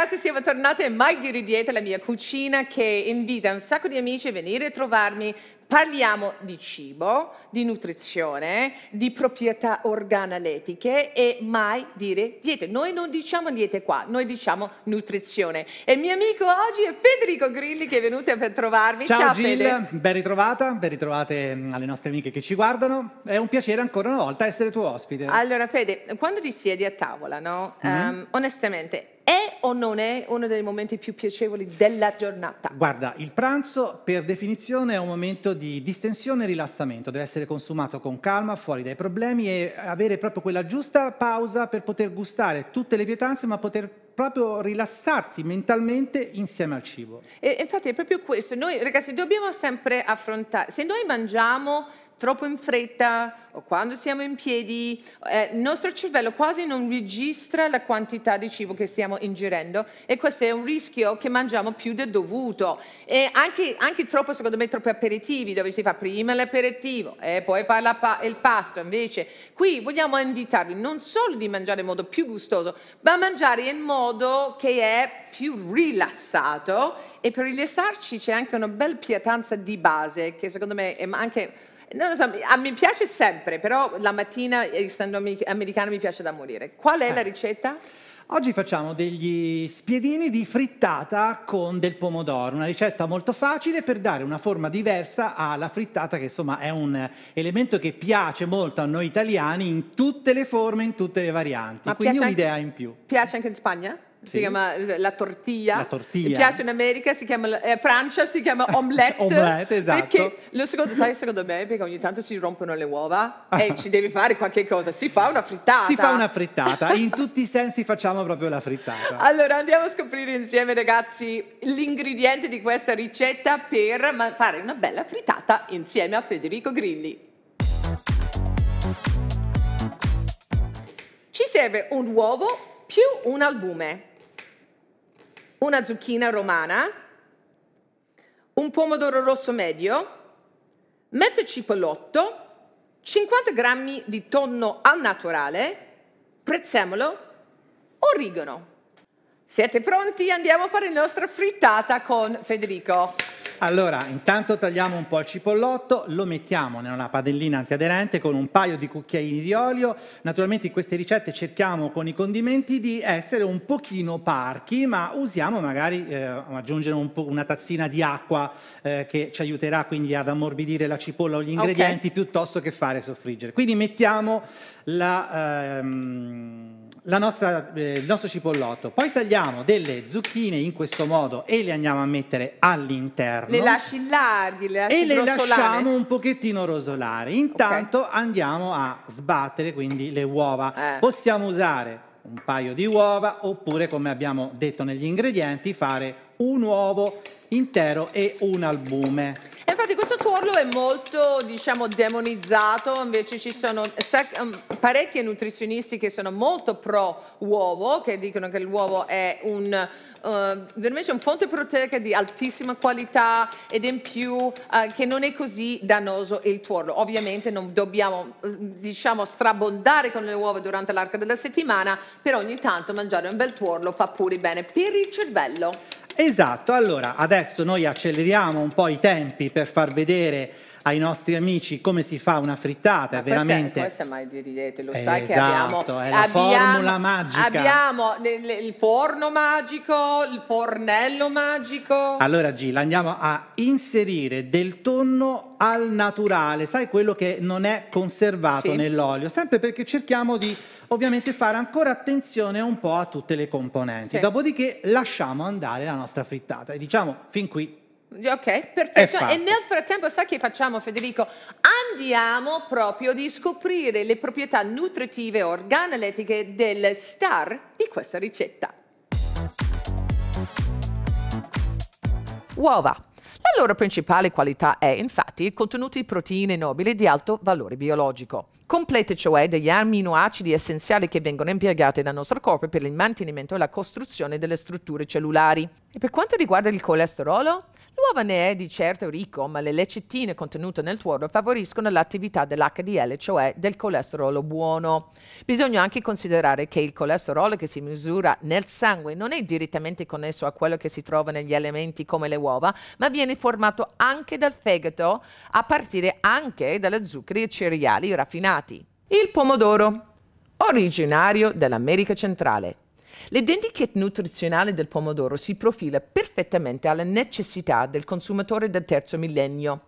ragazzi, siamo tornate e mai più ridietro alla mia cucina che invita un sacco di amici a venire a trovarmi. Parliamo di cibo, di nutrizione, di proprietà organoletiche e mai dire diete. Noi non diciamo diete qua, noi diciamo nutrizione. E il mio amico oggi è Federico Grilli che è venuto per trovarmi. Ciao, Ciao Gil, Fede. ben ritrovata, ben ritrovate mm, alle nostre amiche che ci guardano. È un piacere ancora una volta essere tuo ospite. Allora Fede, quando ti siedi a tavola, no? Mm-hmm. Um, onestamente è o non è uno dei momenti più piacevoli della giornata? Guarda, il pranzo per definizione è un momento di distensione e rilassamento, deve essere consumato con calma, fuori dai problemi e avere proprio quella giusta pausa per poter gustare tutte le pietanze, ma poter proprio rilassarsi mentalmente insieme al cibo. E infatti è proprio questo, noi ragazzi dobbiamo sempre affrontare, se noi mangiamo troppo in fretta o quando siamo in piedi, eh, il nostro cervello quasi non registra la quantità di cibo che stiamo ingerendo e questo è un rischio che mangiamo più del dovuto. E anche, anche troppo, secondo me, troppi aperitivi, dove si fa prima l'aperitivo e poi fa la, il pasto invece. Qui vogliamo invitarvi non solo di mangiare in modo più gustoso, ma mangiare in modo che è più rilassato e per rilassarci c'è anche una bella pietanza di base che secondo me è anche non lo so, ah, mi, piace sempre, però la mattina, eh, essendo americana, mi piace da morire. Qual è eh. la ricetta? Oggi facciamo degli spiedini di frittata con del pomodoro, una ricetta molto facile per dare una forma diversa alla frittata che insomma è un elemento che piace molto a noi italiani in tutte le forme, in tutte le varianti, Ma quindi un'idea in più. Piace anche in Spagna? si sì. chiama eh, la tortilla. La tortilla. Mi piace in America, si chiama, eh, Francia si chiama omelette. omelette, esatto. Perché lo secondo, sai, secondo me, perché ogni tanto si rompono le uova e ci devi fare qualche cosa. Si fa una frittata. Si fa una frittata, in tutti i sensi facciamo proprio la frittata. Allora andiamo a scoprire insieme, ragazzi, l'ingrediente di questa ricetta per fare una bella frittata insieme a Federico Grilli. Ci serve un uovo, più un albume, una zucchina romana, un pomodoro rosso medio, mezzo cipollotto, 50 g di tonno al naturale, prezzemolo, origano. Siete pronti? Andiamo a fare la nostra frittata con Federico. Allora, intanto tagliamo un po' il cipollotto, lo mettiamo nella padellina antiaderente con un paio di cucchiaini di olio. Naturalmente in queste ricette cerchiamo con i condimenti di essere un pochino parchi, ma usiamo magari eh, aggiungere un una tazzina di acqua eh, che ci aiuterà quindi ad ammorbidire la cipolla o gli ingredienti okay. piuttosto che fare soffriggere. Quindi mettiamo la... Ehm, nostra, eh, il nostro cipollotto, poi tagliamo delle zucchine in questo modo e le andiamo a mettere all'interno. Le lasci larghi, le lasci E le lasciamo un pochettino rosolare. Intanto okay. andiamo a sbattere quindi le uova. Eh. Possiamo usare un paio di uova oppure come abbiamo detto negli ingredienti fare un uovo intero e un albume infatti questo tuorlo è molto, diciamo, demonizzato, invece ci sono ehm, parecchie nutrizionisti che sono molto pro uovo, che dicono che l'uovo è un uh, ehm, veramente un fonte proteica di altissima qualità ed in più uh, che non è così dannoso il tuorlo. Ovviamente non dobbiamo eh, diciamo strabondare con le uova durante l'arco della settimana, però ogni tanto mangiare un bel tuorlo fa pure bene per il cervello. Esatto, allora adesso noi acceleriamo un po' i tempi per far vedere ai nostri amici come si fa una frittata, Ma veramente... Questa, questa mai direte, lo eh, sai esatto, che abbiamo... è la abbiamo, formula magica. Abbiamo il forno magico, il fornello magico. Allora Gila, andiamo a inserire del tonno al naturale, sai quello che non è conservato sì. nell'olio, sempre perché cerchiamo di ovviamente fare ancora attenzione un po' a tutte le componenti. Sì. Dopodiché lasciamo andare la nostra frittata e diciamo fin qui Ok, perfetto. E nel frattempo, sai che facciamo, Federico? Andiamo proprio di scoprire le proprietà nutritive organolettiche del star di questa ricetta. Uova. La loro principale qualità è infatti il contenuto di proteine nobili di alto valore biologico, complete cioè degli aminoacidi essenziali che vengono impiegati dal nostro corpo per il mantenimento e la costruzione delle strutture cellulari. E per quanto riguarda il colesterolo, L'uova ne è di certo ricco, ma le lecettine contenute nel tuorlo favoriscono l'attività dell'HDL, cioè del colesterolo buono. Bisogna anche considerare che il colesterolo che si misura nel sangue non è direttamente connesso a quello che si trova negli elementi come le uova, ma viene formato anche dal fegato, a partire anche dalle zuccheri e cereali raffinati. Il pomodoro, originario dell'America centrale, L'etichetta nutrizionale del pomodoro si profila perfettamente alle necessità del consumatore del terzo millennio.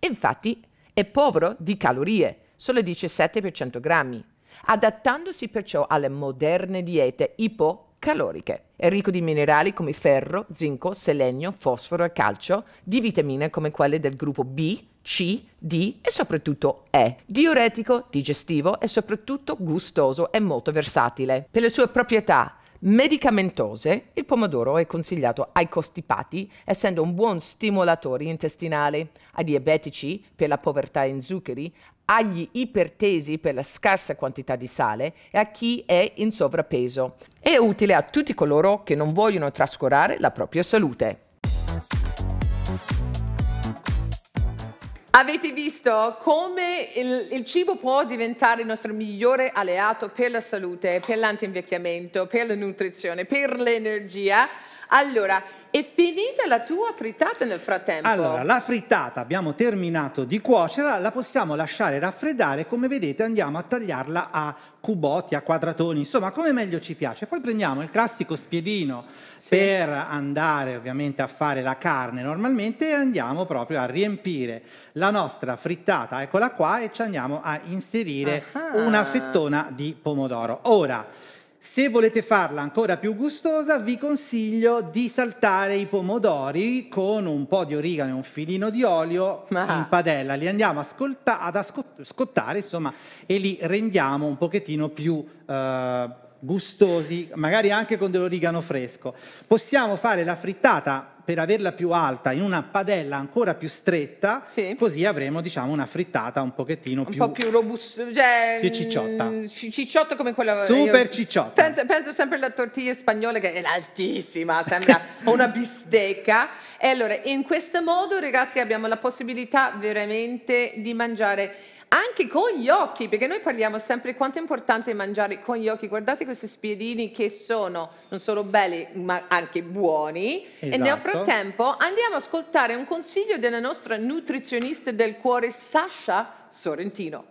Infatti è povero di calorie, solo 17 per 100 grammi, adattandosi perciò alle moderne diete ipocaloriche. È ricco di minerali come ferro, zinco, selenio, fosforo e calcio, di vitamine come quelle del gruppo B, C, D e soprattutto E. Diuretico, digestivo e soprattutto gustoso e molto versatile. Per le sue proprietà medicamentose, il pomodoro è consigliato ai costipati, essendo un buon stimolatore intestinale, ai diabetici per la povertà in zuccheri, agli ipertesi per la scarsa quantità di sale e a chi è in sovrappeso. È utile a tutti coloro che non vogliono trascurare la propria salute. Avete visto come il, il, cibo può diventare il nostro migliore alleato per la salute, per l'antinvecchiamento, per la nutrizione, per l'energia. Allora, e finita la tua frittata nel frattempo? Allora, la frittata abbiamo terminato di cuocerla, la possiamo lasciare raffreddare, come vedete andiamo a tagliarla a cubotti, a quadratoni, insomma come meglio ci piace. Poi prendiamo il classico spiedino sì. per andare ovviamente a fare la carne normalmente e andiamo proprio a riempire la nostra frittata, eccola qua, e ci andiamo a inserire Aha. una fettona di pomodoro. Ora, se volete farla ancora più gustosa, vi consiglio di saltare i pomodori con un po' di origano e un filino di olio ah. in padella. Li andiamo a scolta- ad ascottare, insomma, e li rendiamo un pochettino più... Eh, gustosi, magari anche con dell'origano fresco. Possiamo fare la frittata per averla più alta in una padella ancora più stretta, sì. così avremo diciamo una frittata un pochettino un più, po più robusta, cioè, più cicciotta. Mm, cicciotta come quella Super io, cicciotta. Penso, penso, sempre alla tortilla spagnola che è altissima, sembra una bistecca. E allora in questo modo ragazzi abbiamo la possibilità veramente di mangiare anche con gli occhi, perché noi parliamo sempre quanto è importante mangiare con gli occhi. Guardate questi spiedini che sono non solo belli, ma anche buoni. Esatto. E nel esatto. frattempo andiamo a ascoltare un consiglio della nostra nutrizionista del cuore, Sasha Sorrentino.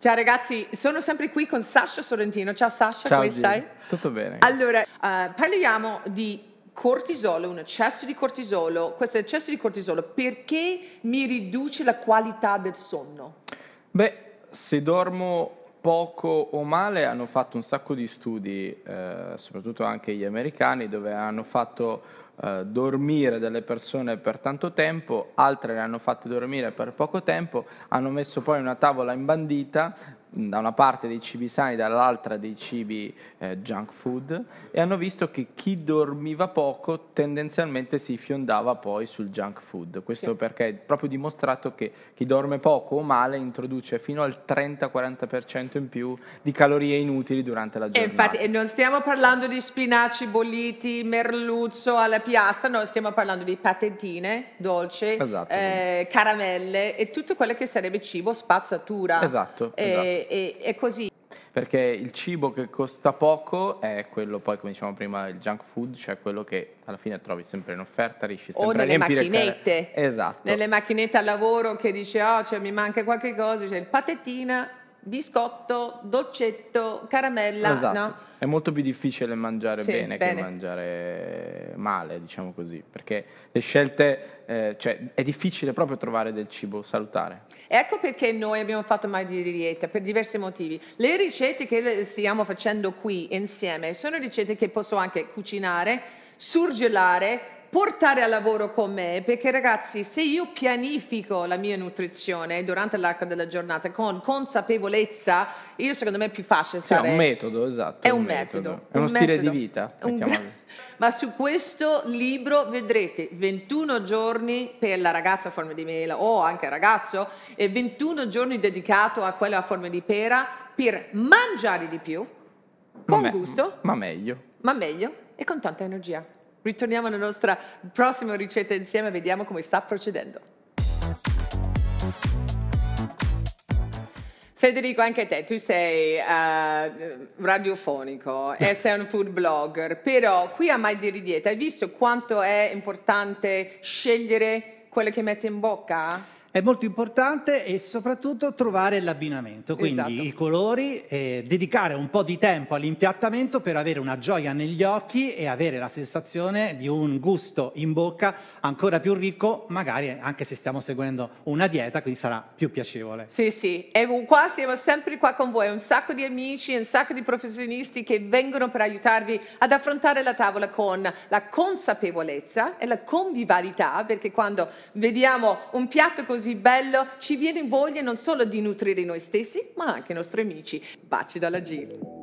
Ciao ragazzi, sono sempre qui con Sasha Sorrentino. Ciao Sasha, Ciao, come Gino. stai? Tutto bene. Allora, uh, parliamo di cortisolo, un eccesso di cortisolo, questo eccesso di cortisolo perché mi riduce la qualità del sonno? Beh, se dormo poco o male hanno fatto un sacco di studi, eh, soprattutto anche gli americani, dove hanno fatto eh, dormire delle persone per tanto tempo, altre le hanno fatte dormire per poco tempo, hanno messo poi una tavola imbandita da una parte dei cibi sani, dall'altra dei cibi eh, junk food e hanno visto che chi dormiva poco tendenzialmente si fiondava poi sul junk food. Questo sì. perché è proprio dimostrato che chi dorme poco o male introduce fino al 30-40% in più di calorie inutili durante la giornata. E infatti e non stiamo parlando di spinaci bolliti, merluzzo alla piastra, no, stiamo parlando di patentine, dolci, esatto. eh, caramelle e tutto quello che sarebbe cibo spazzatura. Esatto. esatto e, e, è così. Perché il cibo che costa poco è quello poi, come dicevamo prima, il junk food, cioè quello che alla fine trovi sempre in offerta, riesci sempre a o nelle macchinette. Esatto. Nelle macchinette al lavoro che dice, oh, cioè, mi manca qualche cosa, cioè il patetina biscotto, dolcetto, caramella. Esatto. No? È molto più difficile mangiare sì, bene, bene, che mangiare male, diciamo così, perché le scelte, eh, cioè è difficile proprio trovare del cibo salutare. Ecco perché noi abbiamo fatto mai di dieta, per diversi motivi. Le ricette che stiamo facendo qui insieme sono ricette che posso anche cucinare, surgelare, portare a lavoro con me, perché ragazzi, se io pianifico la mia nutrizione durante l'arco della giornata con consapevolezza, io secondo me è più facile sarei. È un metodo, esatto. È un, metodo. metodo. È uno un stile metodo. di vita. Gra- Ma su questo libro vedrete 21 giorni per la ragazza a forma di mela o anche ragazzo e 21 giorni dedicato a quella a forma di pera per mangiare di più, con ma me- gusto. Ma meglio. Ma meglio e con tanta energia. Ritorniamo alla nostra prossima ricetta insieme e vediamo come sta procedendo. Federico, anche te, tu sei uh, radiofonico e sei un food blogger, però qui a Mai Dire Dieta hai visto quanto è importante scegliere quello che metti in bocca? È molto importante e soprattutto trovare l'abbinamento, quindi Esatto. i colori, eh, dedicare un po' di tempo all'impiattamento per avere una gioia negli occhi e avere la sensazione di un gusto in bocca ancora più ricco, magari anche se stiamo seguendo una dieta, quindi sarà più piacevole. Sì, sì, e qua siamo sempre qua con voi, un sacco di amici, un sacco di professionisti che vengono per aiutarvi ad affrontare la tavola con la consapevolezza e la convivialità, perché quando vediamo un piatto così così bello, ci viene voglia non solo di nutrire noi stessi, ma anche i nostri amici. Baci dalla Gil.